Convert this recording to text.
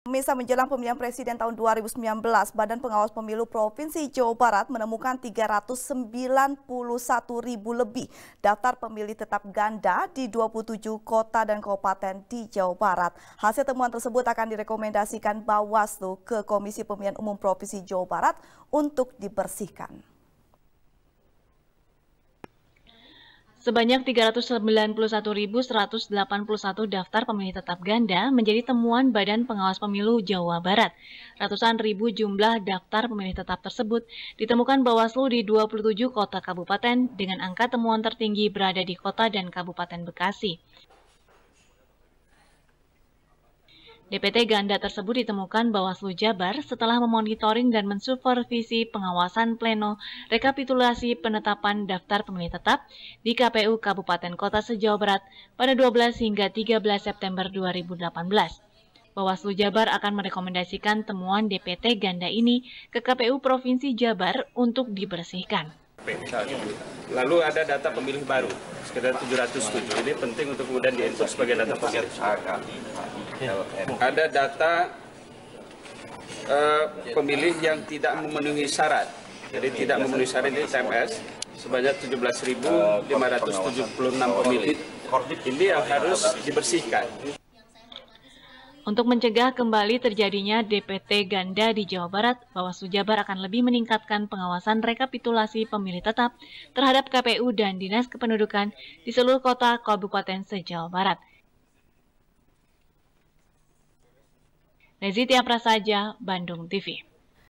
Pemirsa menjelang pemilihan presiden tahun 2019, Badan Pengawas Pemilu Provinsi Jawa Barat menemukan 391 ribu lebih daftar pemilih tetap ganda di 27 kota dan kabupaten di Jawa Barat. Hasil temuan tersebut akan direkomendasikan Bawaslu ke Komisi Pemilihan Umum Provinsi Jawa Barat untuk dibersihkan. Sebanyak 391.181 daftar pemilih tetap ganda menjadi temuan Badan Pengawas Pemilu Jawa Barat. Ratusan ribu jumlah daftar pemilih tetap tersebut ditemukan Bawaslu di 27 kota kabupaten dengan angka temuan tertinggi berada di kota dan kabupaten Bekasi. DPT ganda tersebut ditemukan Bawaslu Jabar setelah memonitoring dan mensupervisi pengawasan pleno rekapitulasi penetapan daftar pemilih tetap di KPU Kabupaten Kota Sejauh Barat pada 12 hingga 13 September 2018. Bawaslu Jabar akan merekomendasikan temuan DPT ganda ini ke KPU Provinsi Jabar untuk dibersihkan. Lalu ada data pemilih baru, sekitar 707. Ini penting untuk kemudian diinput sebagai data pemilih. Iya. Ada data uh, pemilih yang tidak memenuhi syarat. Jadi tidak memenuhi syarat di TMS sebanyak 17.576 pemilih. Ini yang harus dibersihkan. Untuk mencegah kembali terjadinya DPT ganda di Jawa Barat, Bawaslu Jabar akan lebih meningkatkan pengawasan rekapitulasi pemilih tetap terhadap KPU dan Dinas Kependudukan di seluruh kota kabupaten se-Jawa Barat. Nezi Prasaja, Bandung TV.